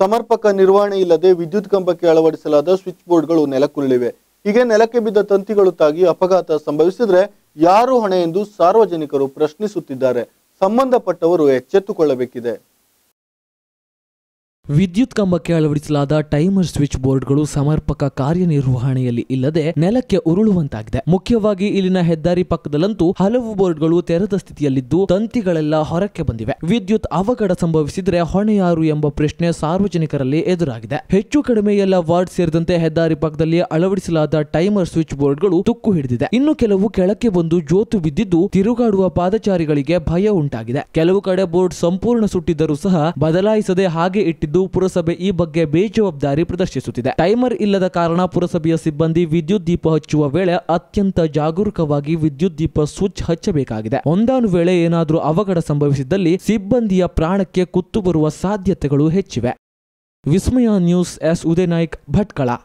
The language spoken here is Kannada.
ಸಮರ್ಪಕ ನಿರ್ವಹಣೆ ಇಲ್ಲದೆ ವಿದ್ಯುತ್ ಕಂಬಕ್ಕೆ ಅಳವಡಿಸಲಾದ ಸ್ವಿಚ್ ಬೋರ್ಡ್ಗಳು ನೆಲಕ್ಕುರುಳಿವೆ ಹೀಗೆ ನೆಲಕ್ಕೆ ಬಿದ್ದ ತಂತಿಗಳು ತಾಗಿ ಅಪಘಾತ ಸಂಭವಿಸಿದ್ರೆ ಯಾರು ಹೊಣೆ ಎಂದು ಸಾರ್ವಜನಿಕರು ಪ್ರಶ್ನಿಸುತ್ತಿದ್ದಾರೆ ಸಂಬಂಧಪಟ್ಟವರು ಎಚ್ಚೆತ್ತುಕೊಳ್ಳಬೇಕಿದೆ ವಿದ್ಯುತ್ ಕಂಬಕ್ಕೆ ಅಳವಡಿಸಲಾದ ಟೈಮರ್ ಸ್ವಿಚ್ ಬೋರ್ಡ್ಗಳು ಸಮರ್ಪಕ ಕಾರ್ಯನಿರ್ವಹಣೆಯಲ್ಲಿ ಇಲ್ಲದೆ ನೆಲಕ್ಕೆ ಉರುಳುವಂತಾಗಿದೆ ಮುಖ್ಯವಾಗಿ ಇಲ್ಲಿನ ಹೆದ್ದಾರಿ ಪಕ್ಕದಲ್ಲಂತೂ ಹಲವು ಬೋರ್ಡ್ಗಳು ತೆರೆದ ಸ್ಥಿತಿಯಲ್ಲಿದ್ದು ತಂತಿಗಳೆಲ್ಲ ಹೊರಕ್ಕೆ ಬಂದಿವೆ ವಿದ್ಯುತ್ ಅವಘಡ ಸಂಭವಿಸಿದ್ರೆ ಹೊಣೆ ಯಾರು ಎಂಬ ಪ್ರಶ್ನೆ ಸಾರ್ವಜನಿಕರಲ್ಲಿ ಎದುರಾಗಿದೆ ಹೆಚ್ಚು ಕಡಿಮೆ ಎಲ್ಲ ವಾರ್ಡ್ ಸೇರಿದಂತೆ ಹೆದ್ದಾರಿ ಪಕ್ಕದಲ್ಲಿ ಅಳವಡಿಸಲಾದ ಟೈಮರ್ ಸ್ವಿಚ್ ಬೋರ್ಡ್ಗಳು ತುಕ್ಕು ಹಿಡಿದಿದೆ ಇನ್ನು ಕೆಲವು ಕೆಳಕ್ಕೆ ಬಂದು ಜೋತು ಬಿದ್ದಿದ್ದು ತಿರುಗಾಡುವ ಪಾದಚಾರಿಗಳಿಗೆ ಭಯ ಉಂಟಾಗಿದೆ ಕೆಲವು ಕಡೆ ಬೋರ್ಡ್ ಸಂಪೂರ್ಣ ಸುಟ್ಟಿದ್ದರೂ ಸಹ ಬದಲಾಯಿಸದೆ ಹಾಗೆ ಇಟ್ಟಿದ್ದ ಇದ್ದು ಪುರಸಭೆ ಈ ಬಗ್ಗೆ ಬೇಜವಾಬ್ದಾರಿ ಪ್ರದರ್ಶಿಸುತ್ತಿದೆ ಟೈಮರ್ ಇಲ್ಲದ ಕಾರಣ ಪುರಸಭೆಯ ಸಿಬ್ಬಂದಿ ವಿದ್ಯುತ್ ದೀಪ ಹಚ್ಚುವ ವೇಳೆ ಅತ್ಯಂತ ಜಾಗರೂಕವಾಗಿ ವಿದ್ಯುತ್ ದೀಪ ಸ್ವಿಚ್ ಹಚ್ಚಬೇಕಾಗಿದೆ ಒಂದಾನು ವೇಳೆ ಏನಾದರೂ ಅವಘಡ ಸಂಭವಿಸಿದ್ದಲ್ಲಿ ಸಿಬ್ಬಂದಿಯ ಪ್ರಾಣಕ್ಕೆ ಕುತ್ತು ಬರುವ ಸಾಧ್ಯತೆಗಳು ಹೆಚ್ಚಿವೆ ವಿಸ್ಮಯ ನ್ಯೂಸ್ ಎಸ್ ಉದಯನಾಯ್ಕ್ ಭಟ್ಕಳ